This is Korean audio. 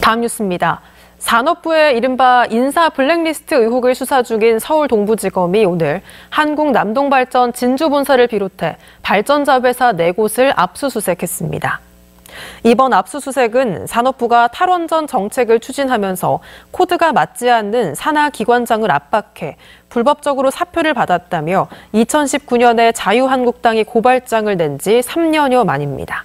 다음 뉴스입니다. 산업부의 이른바 인사 블랙리스트 의혹을 수사 중인 서울 동부지검이 오늘 한국남동발전 진주본사를 비롯해 발전자 회사 4곳을 압수수색했습니다. 이번 압수수색은 산업부가 탈원전 정책을 추진하면서 코드가 맞지 않는 산하 기관장을 압박해 불법적으로 사표를 받았다며 2019년에 자유한국당이 고발장을 낸 지 3년여 만입니다.